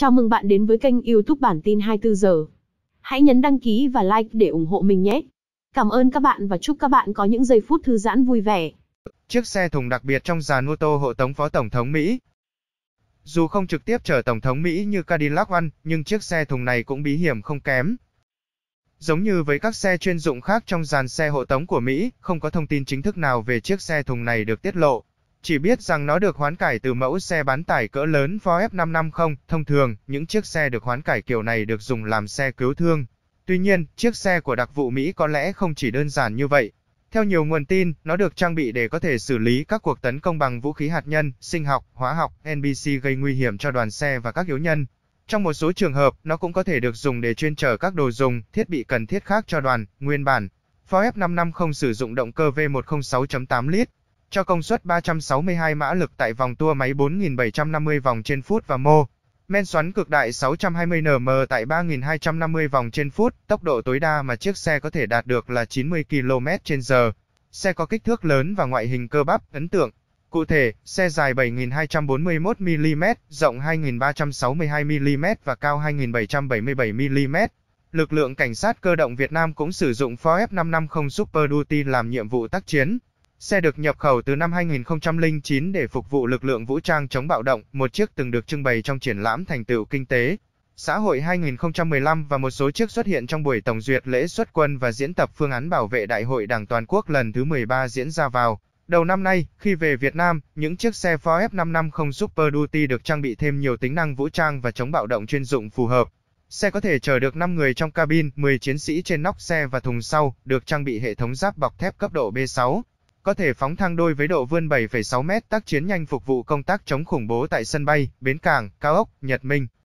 Chào mừng bạn đến với kênh YouTube bản tin 24 giờ. Hãy nhấn đăng ký và like để ủng hộ mình nhé. Cảm ơn các bạn và chúc các bạn có những giây phút thư giãn vui vẻ. Chiếc xe thùng đặc biệt trong dàn ô tô hộ tống phó tổng thống Mỹ. Dù không trực tiếp chở tổng thống Mỹ như Cadillac One, nhưng chiếc xe thùng này cũng bí hiểm không kém. Giống như với các xe chuyên dụng khác trong dàn xe hộ tống của Mỹ, không có thông tin chính thức nào về chiếc xe thùng này được tiết lộ. Chỉ biết rằng nó được hoán cải từ mẫu xe bán tải cỡ lớn Ford F550, thông thường, những chiếc xe được hoán cải kiểu này được dùng làm xe cứu thương. Tuy nhiên, chiếc xe của đặc vụ Mỹ có lẽ không chỉ đơn giản như vậy. Theo nhiều nguồn tin, nó được trang bị để có thể xử lý các cuộc tấn công bằng vũ khí hạt nhân, sinh học, hóa học, NBC gây nguy hiểm cho đoàn xe và các yếu nhân. Trong một số trường hợp, nó cũng có thể được dùng để chuyên chở các đồ dùng, thiết bị cần thiết khác cho đoàn, nguyên bản. Ford F550 sử dụng động cơ V106.8 lít, cho công suất 362 mã lực tại vòng tua máy 4750 vòng trên phút và mô. Men xoắn cực đại 620 nm tại 3250 vòng trên phút, tốc độ tối đa mà chiếc xe có thể đạt được là 90 km h Xe có kích thước lớn và ngoại hình cơ bắp, ấn tượng. Cụ thể, xe dài 7.241mm, rộng 2.362mm và cao 2.777mm. Lực lượng cảnh sát cơ động Việt Nam cũng sử dụng Ford F550 Super Duty làm nhiệm vụ tác chiến. Xe được nhập khẩu từ năm 2009 để phục vụ lực lượng vũ trang chống bạo động, một chiếc từng được trưng bày trong triển lãm thành tựu kinh tế, xã hội 2015 và một số chiếc xuất hiện trong buổi tổng duyệt lễ xuất quân và diễn tập phương án bảo vệ Đại hội Đảng Toàn quốc lần thứ 13 diễn ra vào. Đầu năm nay, khi về Việt Nam, những chiếc xe Ford F550 Super Duty được trang bị thêm nhiều tính năng vũ trang và chống bạo động chuyên dụng phù hợp. Xe có thể chở được 5 người trong cabin, 10 chiến sĩ trên nóc xe và thùng sau, được trang bị hệ thống giáp bọc thép cấp độ B6 có thể phóng thang đôi với độ vươn 7,6 mét tác chiến nhanh phục vụ công tác chống khủng bố tại sân bay, bến cảng, cao ốc, Nhật Minh.